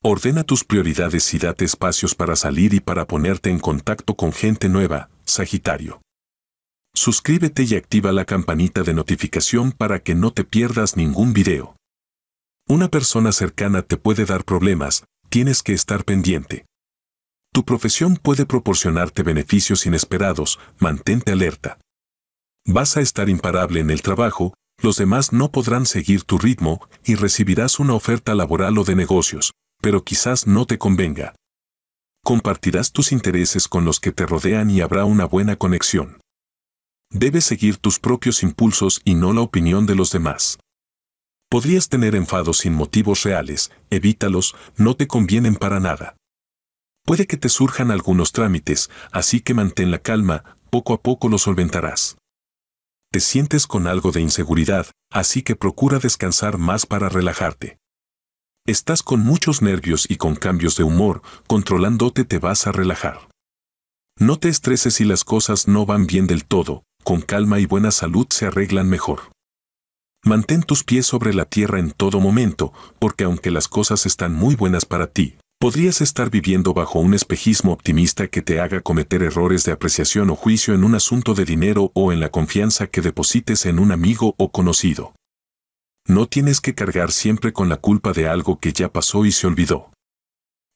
Ordena tus prioridades y date espacios para salir y para ponerte en contacto con gente nueva, Sagitario. Suscríbete y activa la campanita de notificación para que no te pierdas ningún video. Una persona cercana te puede dar problemas, tienes que estar pendiente. Tu profesión puede proporcionarte beneficios inesperados, mantente alerta. Vas a estar imparable en el trabajo, los demás no podrán seguir tu ritmo y recibirás una oferta laboral o de negocios, pero quizás no te convenga. Compartirás tus intereses con los que te rodean y habrá una buena conexión. Debes seguir tus propios impulsos y no la opinión de los demás. Podrías tener enfados sin motivos reales, evítalos, no te convienen para nada. Puede que te surjan algunos trámites, así que mantén la calma, poco a poco lo solventarás. Te sientes con algo de inseguridad, así que procura descansar más para relajarte. Estás con muchos nervios y con cambios de humor, controlándote te vas a relajar. No te estreses si las cosas no van bien del todo, con calma y buena salud se arreglan mejor. Mantén tus pies sobre la tierra en todo momento, porque aunque las cosas están muy buenas para ti, podrías estar viviendo bajo un espejismo optimista que te haga cometer errores de apreciación o juicio en un asunto de dinero o en la confianza que deposites en un amigo o conocido. No tienes que cargar siempre con la culpa de algo que ya pasó y se olvidó.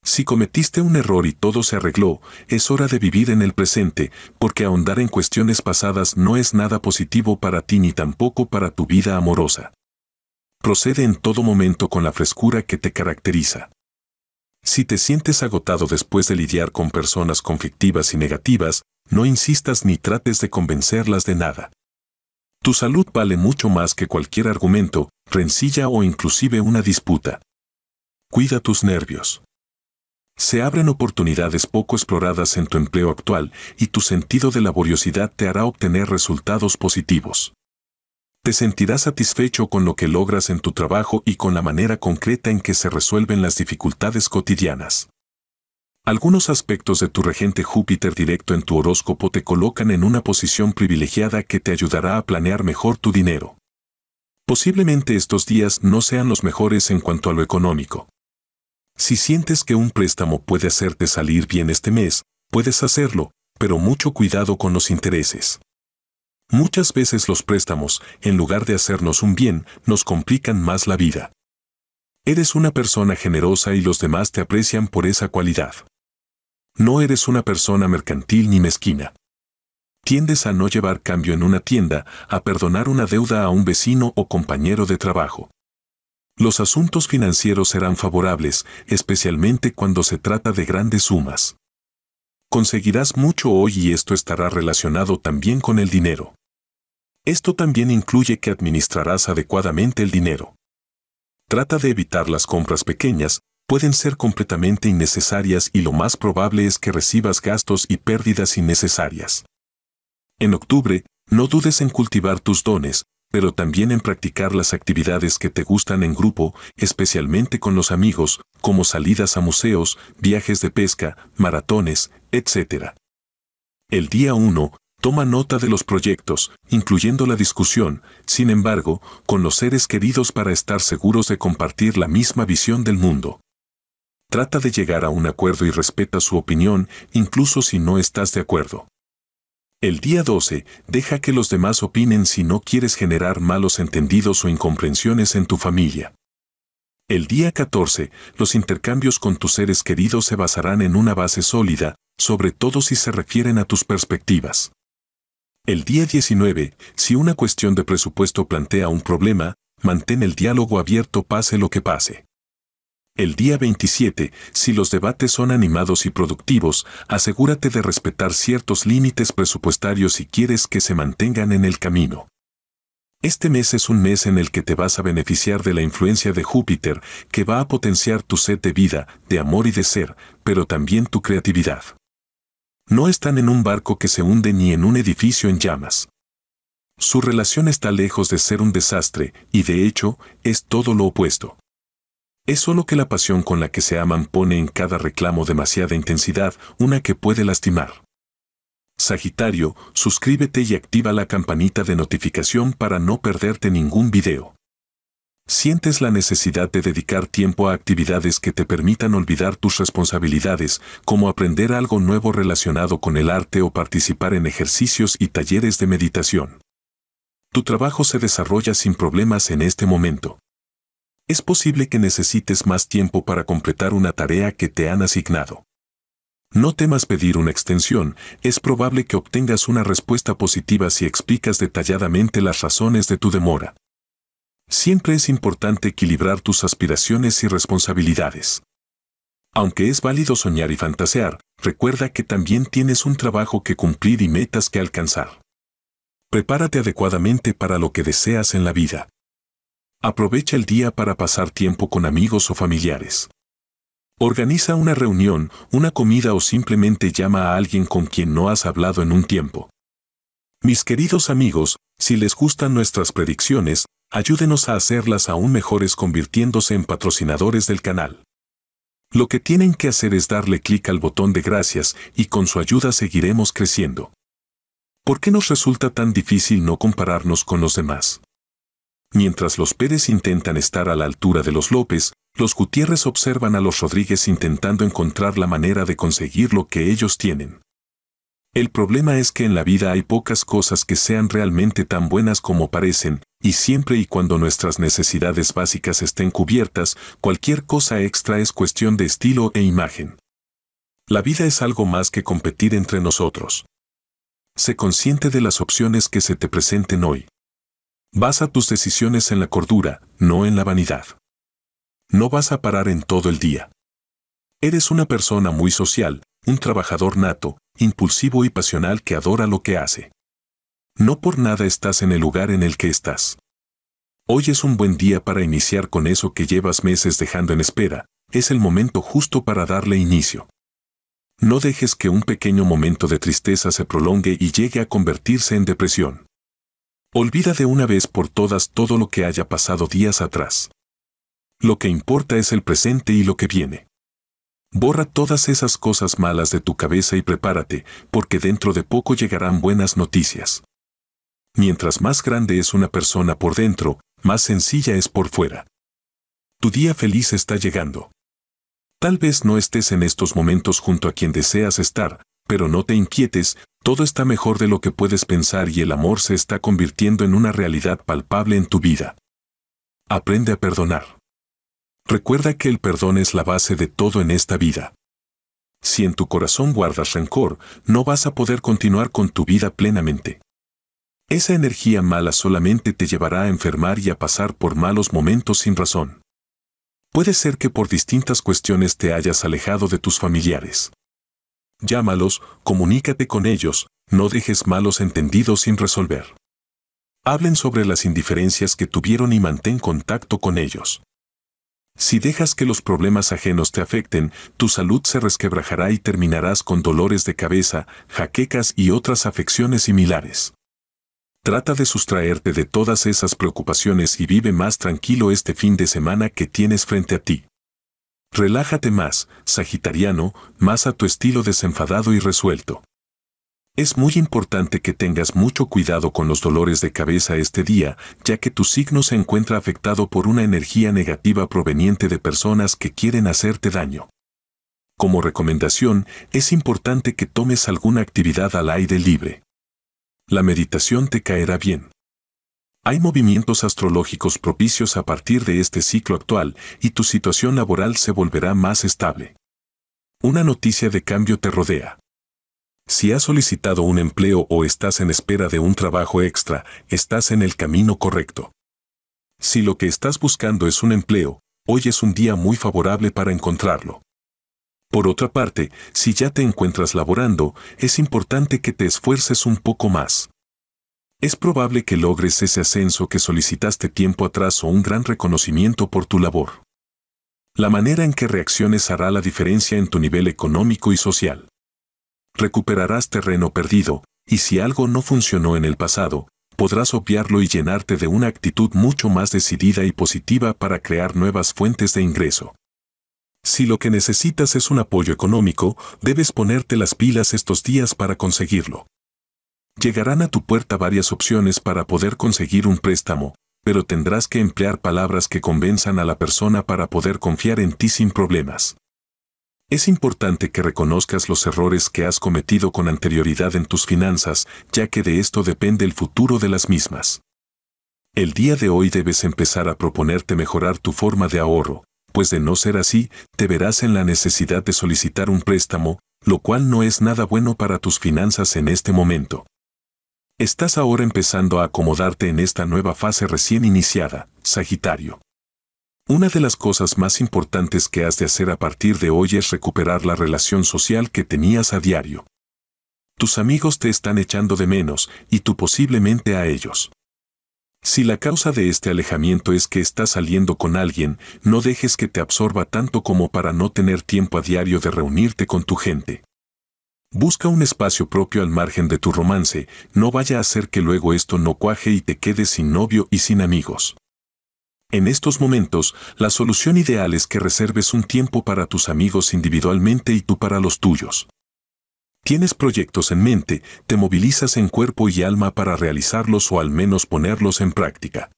Si cometiste un error y todo se arregló, es hora de vivir en el presente, porque ahondar en cuestiones pasadas no es nada positivo para ti ni tampoco para tu vida amorosa. Procede en todo momento con la frescura que te caracteriza. Si te sientes agotado después de lidiar con personas conflictivas y negativas, no insistas ni trates de convencerlas de nada. Tu salud vale mucho más que cualquier argumento, rencilla o inclusive una disputa. Cuida tus nervios. Se abren oportunidades poco exploradas en tu empleo actual y tu sentido de laboriosidad te hará obtener resultados positivos. Te sentirás satisfecho con lo que logras en tu trabajo y con la manera concreta en que se resuelven las dificultades cotidianas. Algunos aspectos de tu regente Júpiter directo en tu horóscopo te colocan en una posición privilegiada que te ayudará a planear mejor tu dinero. Posiblemente estos días no sean los mejores en cuanto a lo económico. Si sientes que un préstamo puede hacerte salir bien este mes, puedes hacerlo, pero mucho cuidado con los intereses. Muchas veces los préstamos, en lugar de hacernos un bien, nos complican más la vida. Eres una persona generosa y los demás te aprecian por esa cualidad. No eres una persona mercantil ni mezquina tiendes a no llevar cambio en una tienda, a perdonar una deuda a un vecino o compañero de trabajo. Los asuntos financieros serán favorables, especialmente cuando se trata de grandes sumas. Conseguirás mucho hoy y esto estará relacionado también con el dinero. Esto también incluye que administrarás adecuadamente el dinero. Trata de evitar las compras pequeñas, pueden ser completamente innecesarias y lo más probable es que recibas gastos y pérdidas innecesarias. En octubre, no dudes en cultivar tus dones, pero también en practicar las actividades que te gustan en grupo, especialmente con los amigos, como salidas a museos, viajes de pesca, maratones, etc. El día 1, toma nota de los proyectos, incluyendo la discusión, sin embargo, con los seres queridos para estar seguros de compartir la misma visión del mundo. Trata de llegar a un acuerdo y respeta su opinión, incluso si no estás de acuerdo. El día 12, deja que los demás opinen si no quieres generar malos entendidos o incomprensiones en tu familia. El día 14, los intercambios con tus seres queridos se basarán en una base sólida, sobre todo si se refieren a tus perspectivas. El día 19, si una cuestión de presupuesto plantea un problema, mantén el diálogo abierto pase lo que pase. El día 27, si los debates son animados y productivos, asegúrate de respetar ciertos límites presupuestarios si quieres que se mantengan en el camino. Este mes es un mes en el que te vas a beneficiar de la influencia de Júpiter, que va a potenciar tu sed de vida, de amor y de ser, pero también tu creatividad. No están en un barco que se hunde ni en un edificio en llamas. Su relación está lejos de ser un desastre, y de hecho, es todo lo opuesto. Es solo que la pasión con la que se aman pone en cada reclamo demasiada intensidad, una que puede lastimar. Sagitario, suscríbete y activa la campanita de notificación para no perderte ningún video. Sientes la necesidad de dedicar tiempo a actividades que te permitan olvidar tus responsabilidades, como aprender algo nuevo relacionado con el arte o participar en ejercicios y talleres de meditación. Tu trabajo se desarrolla sin problemas en este momento es posible que necesites más tiempo para completar una tarea que te han asignado. No temas pedir una extensión, es probable que obtengas una respuesta positiva si explicas detalladamente las razones de tu demora. Siempre es importante equilibrar tus aspiraciones y responsabilidades. Aunque es válido soñar y fantasear, recuerda que también tienes un trabajo que cumplir y metas que alcanzar. Prepárate adecuadamente para lo que deseas en la vida. Aprovecha el día para pasar tiempo con amigos o familiares. Organiza una reunión, una comida o simplemente llama a alguien con quien no has hablado en un tiempo. Mis queridos amigos, si les gustan nuestras predicciones, ayúdenos a hacerlas aún mejores convirtiéndose en patrocinadores del canal. Lo que tienen que hacer es darle clic al botón de gracias y con su ayuda seguiremos creciendo. ¿Por qué nos resulta tan difícil no compararnos con los demás? Mientras los Pérez intentan estar a la altura de los López, los Gutiérrez observan a los Rodríguez intentando encontrar la manera de conseguir lo que ellos tienen. El problema es que en la vida hay pocas cosas que sean realmente tan buenas como parecen, y siempre y cuando nuestras necesidades básicas estén cubiertas, cualquier cosa extra es cuestión de estilo e imagen. La vida es algo más que competir entre nosotros. Se consciente de las opciones que se te presenten hoy. Basa tus decisiones en la cordura, no en la vanidad. No vas a parar en todo el día. Eres una persona muy social, un trabajador nato, impulsivo y pasional que adora lo que hace. No por nada estás en el lugar en el que estás. Hoy es un buen día para iniciar con eso que llevas meses dejando en espera, es el momento justo para darle inicio. No dejes que un pequeño momento de tristeza se prolongue y llegue a convertirse en depresión. Olvida de una vez por todas todo lo que haya pasado días atrás. Lo que importa es el presente y lo que viene. Borra todas esas cosas malas de tu cabeza y prepárate, porque dentro de poco llegarán buenas noticias. Mientras más grande es una persona por dentro, más sencilla es por fuera. Tu día feliz está llegando. Tal vez no estés en estos momentos junto a quien deseas estar, pero no te inquietes todo está mejor de lo que puedes pensar y el amor se está convirtiendo en una realidad palpable en tu vida. Aprende a perdonar. Recuerda que el perdón es la base de todo en esta vida. Si en tu corazón guardas rencor, no vas a poder continuar con tu vida plenamente. Esa energía mala solamente te llevará a enfermar y a pasar por malos momentos sin razón. Puede ser que por distintas cuestiones te hayas alejado de tus familiares llámalos, comunícate con ellos, no dejes malos entendidos sin resolver. Hablen sobre las indiferencias que tuvieron y mantén contacto con ellos. Si dejas que los problemas ajenos te afecten, tu salud se resquebrajará y terminarás con dolores de cabeza, jaquecas y otras afecciones similares. Trata de sustraerte de todas esas preocupaciones y vive más tranquilo este fin de semana que tienes frente a ti. Relájate más, Sagitariano, más a tu estilo desenfadado y resuelto. Es muy importante que tengas mucho cuidado con los dolores de cabeza este día, ya que tu signo se encuentra afectado por una energía negativa proveniente de personas que quieren hacerte daño. Como recomendación, es importante que tomes alguna actividad al aire libre. La meditación te caerá bien. Hay movimientos astrológicos propicios a partir de este ciclo actual y tu situación laboral se volverá más estable. Una noticia de cambio te rodea. Si has solicitado un empleo o estás en espera de un trabajo extra, estás en el camino correcto. Si lo que estás buscando es un empleo, hoy es un día muy favorable para encontrarlo. Por otra parte, si ya te encuentras laborando, es importante que te esfuerces un poco más. Es probable que logres ese ascenso que solicitaste tiempo atrás o un gran reconocimiento por tu labor. La manera en que reacciones hará la diferencia en tu nivel económico y social. Recuperarás terreno perdido, y si algo no funcionó en el pasado, podrás obviarlo y llenarte de una actitud mucho más decidida y positiva para crear nuevas fuentes de ingreso. Si lo que necesitas es un apoyo económico, debes ponerte las pilas estos días para conseguirlo. Llegarán a tu puerta varias opciones para poder conseguir un préstamo, pero tendrás que emplear palabras que convenzan a la persona para poder confiar en ti sin problemas. Es importante que reconozcas los errores que has cometido con anterioridad en tus finanzas, ya que de esto depende el futuro de las mismas. El día de hoy debes empezar a proponerte mejorar tu forma de ahorro, pues de no ser así, te verás en la necesidad de solicitar un préstamo, lo cual no es nada bueno para tus finanzas en este momento. Estás ahora empezando a acomodarte en esta nueva fase recién iniciada, Sagitario. Una de las cosas más importantes que has de hacer a partir de hoy es recuperar la relación social que tenías a diario. Tus amigos te están echando de menos y tú posiblemente a ellos. Si la causa de este alejamiento es que estás saliendo con alguien, no dejes que te absorba tanto como para no tener tiempo a diario de reunirte con tu gente. Busca un espacio propio al margen de tu romance, no vaya a hacer que luego esto no cuaje y te quedes sin novio y sin amigos. En estos momentos, la solución ideal es que reserves un tiempo para tus amigos individualmente y tú para los tuyos. Tienes proyectos en mente, te movilizas en cuerpo y alma para realizarlos o al menos ponerlos en práctica.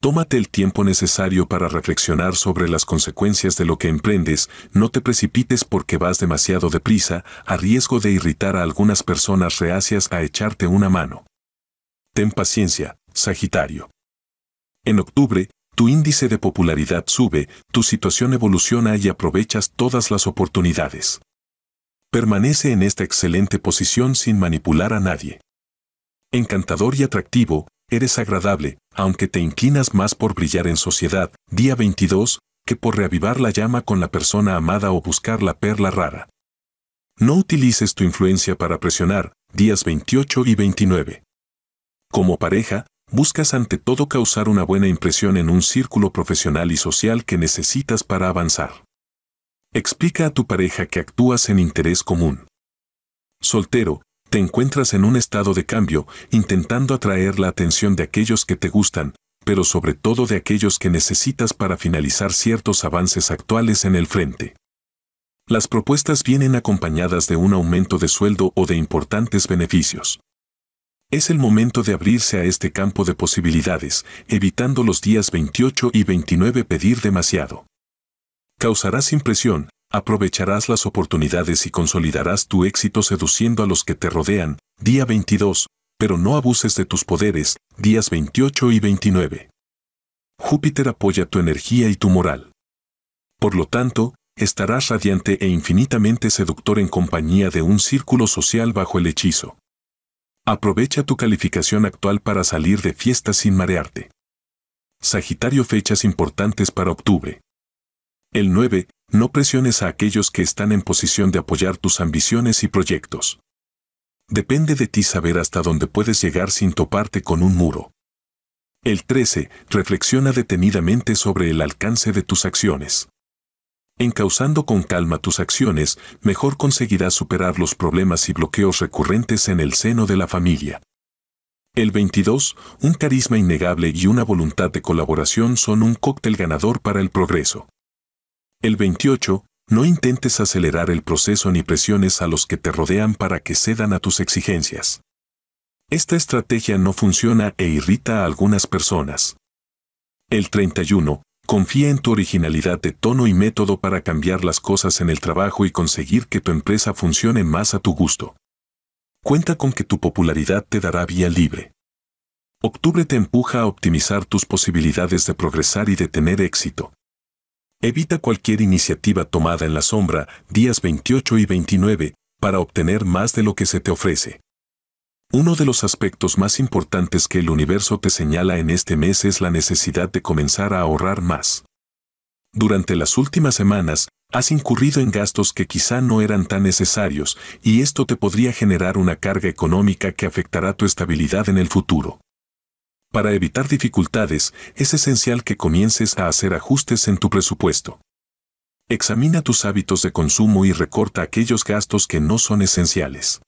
Tómate el tiempo necesario para reflexionar sobre las consecuencias de lo que emprendes, no te precipites porque vas demasiado deprisa, a riesgo de irritar a algunas personas reacias a echarte una mano. Ten paciencia, Sagitario. En octubre, tu índice de popularidad sube, tu situación evoluciona y aprovechas todas las oportunidades. Permanece en esta excelente posición sin manipular a nadie. Encantador y atractivo, eres agradable, aunque te inclinas más por brillar en sociedad, día 22, que por reavivar la llama con la persona amada o buscar la perla rara. No utilices tu influencia para presionar, días 28 y 29. Como pareja, buscas ante todo causar una buena impresión en un círculo profesional y social que necesitas para avanzar. Explica a tu pareja que actúas en interés común. Soltero, te encuentras en un estado de cambio, intentando atraer la atención de aquellos que te gustan, pero sobre todo de aquellos que necesitas para finalizar ciertos avances actuales en el frente. Las propuestas vienen acompañadas de un aumento de sueldo o de importantes beneficios. Es el momento de abrirse a este campo de posibilidades, evitando los días 28 y 29 pedir demasiado. Causarás impresión, Aprovecharás las oportunidades y consolidarás tu éxito seduciendo a los que te rodean, día 22, pero no abuses de tus poderes, días 28 y 29. Júpiter apoya tu energía y tu moral. Por lo tanto, estarás radiante e infinitamente seductor en compañía de un círculo social bajo el hechizo. Aprovecha tu calificación actual para salir de fiesta sin marearte. Sagitario Fechas importantes para octubre. El 9. No presiones a aquellos que están en posición de apoyar tus ambiciones y proyectos. Depende de ti saber hasta dónde puedes llegar sin toparte con un muro. El 13. Reflexiona detenidamente sobre el alcance de tus acciones. Encauzando con calma tus acciones, mejor conseguirás superar los problemas y bloqueos recurrentes en el seno de la familia. El 22, un carisma innegable y una voluntad de colaboración son un cóctel ganador para el progreso. El 28. No intentes acelerar el proceso ni presiones a los que te rodean para que cedan a tus exigencias. Esta estrategia no funciona e irrita a algunas personas. El 31. Confía en tu originalidad de tono y método para cambiar las cosas en el trabajo y conseguir que tu empresa funcione más a tu gusto. Cuenta con que tu popularidad te dará vía libre. Octubre te empuja a optimizar tus posibilidades de progresar y de tener éxito. Evita cualquier iniciativa tomada en la sombra días 28 y 29 para obtener más de lo que se te ofrece. Uno de los aspectos más importantes que el universo te señala en este mes es la necesidad de comenzar a ahorrar más. Durante las últimas semanas, has incurrido en gastos que quizá no eran tan necesarios y esto te podría generar una carga económica que afectará tu estabilidad en el futuro. Para evitar dificultades, es esencial que comiences a hacer ajustes en tu presupuesto. Examina tus hábitos de consumo y recorta aquellos gastos que no son esenciales.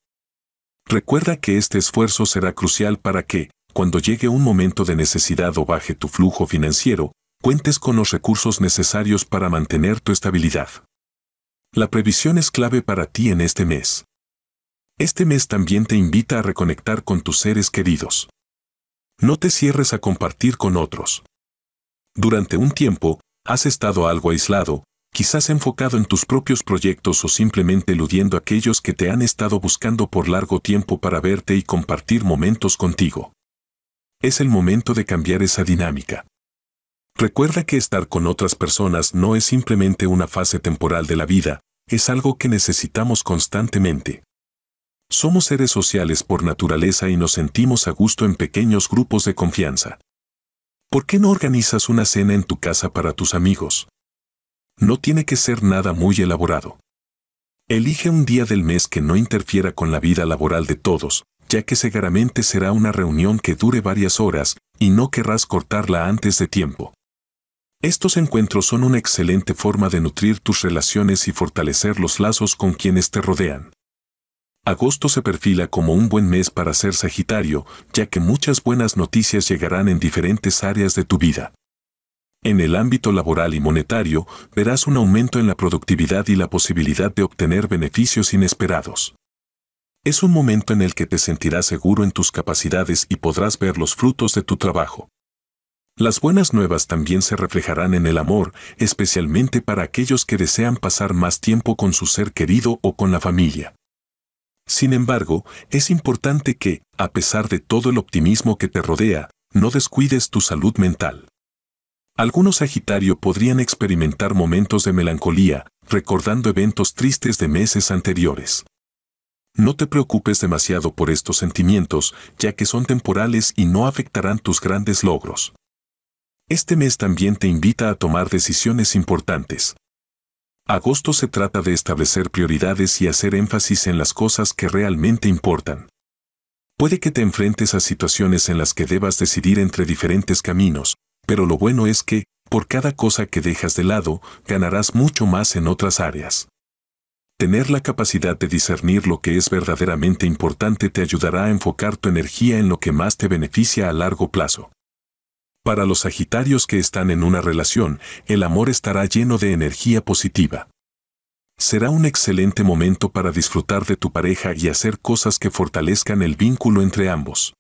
Recuerda que este esfuerzo será crucial para que, cuando llegue un momento de necesidad o baje tu flujo financiero, cuentes con los recursos necesarios para mantener tu estabilidad. La previsión es clave para ti en este mes. Este mes también te invita a reconectar con tus seres queridos. No te cierres a compartir con otros. Durante un tiempo, has estado algo aislado, quizás enfocado en tus propios proyectos o simplemente eludiendo a aquellos que te han estado buscando por largo tiempo para verte y compartir momentos contigo. Es el momento de cambiar esa dinámica. Recuerda que estar con otras personas no es simplemente una fase temporal de la vida, es algo que necesitamos constantemente. Somos seres sociales por naturaleza y nos sentimos a gusto en pequeños grupos de confianza. ¿Por qué no organizas una cena en tu casa para tus amigos? No tiene que ser nada muy elaborado. Elige un día del mes que no interfiera con la vida laboral de todos, ya que seguramente será una reunión que dure varias horas y no querrás cortarla antes de tiempo. Estos encuentros son una excelente forma de nutrir tus relaciones y fortalecer los lazos con quienes te rodean. Agosto se perfila como un buen mes para ser Sagitario, ya que muchas buenas noticias llegarán en diferentes áreas de tu vida. En el ámbito laboral y monetario, verás un aumento en la productividad y la posibilidad de obtener beneficios inesperados. Es un momento en el que te sentirás seguro en tus capacidades y podrás ver los frutos de tu trabajo. Las buenas nuevas también se reflejarán en el amor, especialmente para aquellos que desean pasar más tiempo con su ser querido o con la familia. Sin embargo, es importante que, a pesar de todo el optimismo que te rodea, no descuides tu salud mental. Algunos Sagitario podrían experimentar momentos de melancolía, recordando eventos tristes de meses anteriores. No te preocupes demasiado por estos sentimientos, ya que son temporales y no afectarán tus grandes logros. Este mes también te invita a tomar decisiones importantes. Agosto se trata de establecer prioridades y hacer énfasis en las cosas que realmente importan. Puede que te enfrentes a situaciones en las que debas decidir entre diferentes caminos, pero lo bueno es que, por cada cosa que dejas de lado, ganarás mucho más en otras áreas. Tener la capacidad de discernir lo que es verdaderamente importante te ayudará a enfocar tu energía en lo que más te beneficia a largo plazo. Para los Sagitarios que están en una relación, el amor estará lleno de energía positiva. Será un excelente momento para disfrutar de tu pareja y hacer cosas que fortalezcan el vínculo entre ambos.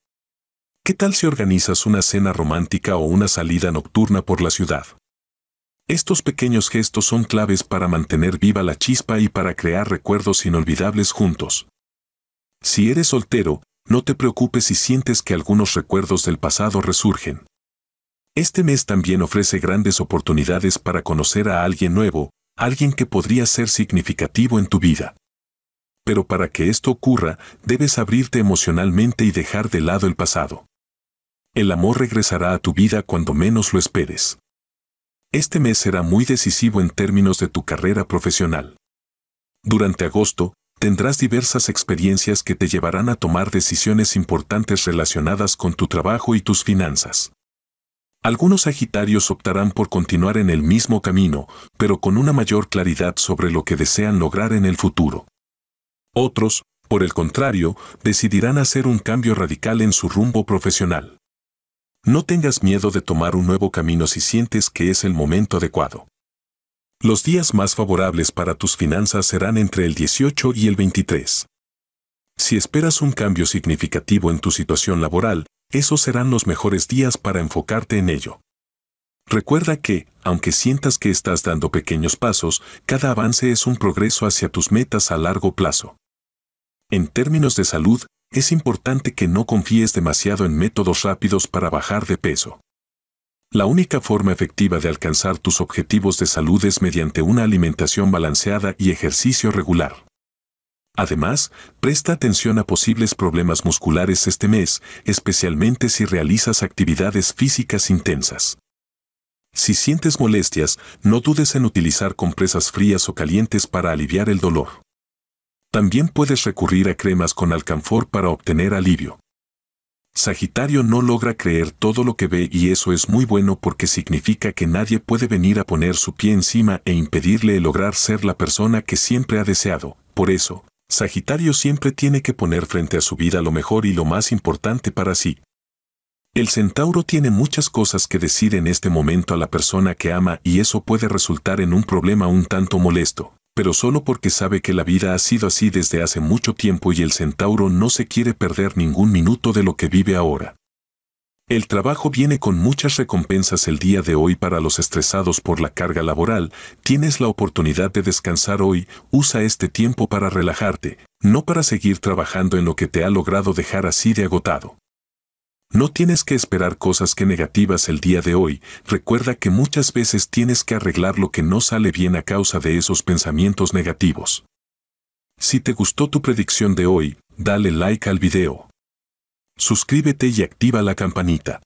¿Qué tal si organizas una cena romántica o una salida nocturna por la ciudad? Estos pequeños gestos son claves para mantener viva la chispa y para crear recuerdos inolvidables juntos. Si eres soltero, no te preocupes si sientes que algunos recuerdos del pasado resurgen. Este mes también ofrece grandes oportunidades para conocer a alguien nuevo, alguien que podría ser significativo en tu vida. Pero para que esto ocurra, debes abrirte emocionalmente y dejar de lado el pasado. El amor regresará a tu vida cuando menos lo esperes. Este mes será muy decisivo en términos de tu carrera profesional. Durante agosto, tendrás diversas experiencias que te llevarán a tomar decisiones importantes relacionadas con tu trabajo y tus finanzas. Algunos Sagitarios optarán por continuar en el mismo camino, pero con una mayor claridad sobre lo que desean lograr en el futuro. Otros, por el contrario, decidirán hacer un cambio radical en su rumbo profesional. No tengas miedo de tomar un nuevo camino si sientes que es el momento adecuado. Los días más favorables para tus finanzas serán entre el 18 y el 23. Si esperas un cambio significativo en tu situación laboral, esos serán los mejores días para enfocarte en ello. Recuerda que, aunque sientas que estás dando pequeños pasos, cada avance es un progreso hacia tus metas a largo plazo. En términos de salud, es importante que no confíes demasiado en métodos rápidos para bajar de peso. La única forma efectiva de alcanzar tus objetivos de salud es mediante una alimentación balanceada y ejercicio regular. Además, presta atención a posibles problemas musculares este mes, especialmente si realizas actividades físicas intensas. Si sientes molestias, no dudes en utilizar compresas frías o calientes para aliviar el dolor. También puedes recurrir a cremas con alcanfor para obtener alivio. Sagitario no logra creer todo lo que ve y eso es muy bueno porque significa que nadie puede venir a poner su pie encima e impedirle lograr ser la persona que siempre ha deseado. Por eso, Sagitario siempre tiene que poner frente a su vida lo mejor y lo más importante para sí. El centauro tiene muchas cosas que decir en este momento a la persona que ama y eso puede resultar en un problema un tanto molesto, pero solo porque sabe que la vida ha sido así desde hace mucho tiempo y el centauro no se quiere perder ningún minuto de lo que vive ahora. El trabajo viene con muchas recompensas el día de hoy para los estresados por la carga laboral, tienes la oportunidad de descansar hoy, usa este tiempo para relajarte, no para seguir trabajando en lo que te ha logrado dejar así de agotado. No tienes que esperar cosas que negativas el día de hoy, recuerda que muchas veces tienes que arreglar lo que no sale bien a causa de esos pensamientos negativos. Si te gustó tu predicción de hoy, dale like al video suscríbete y activa la campanita.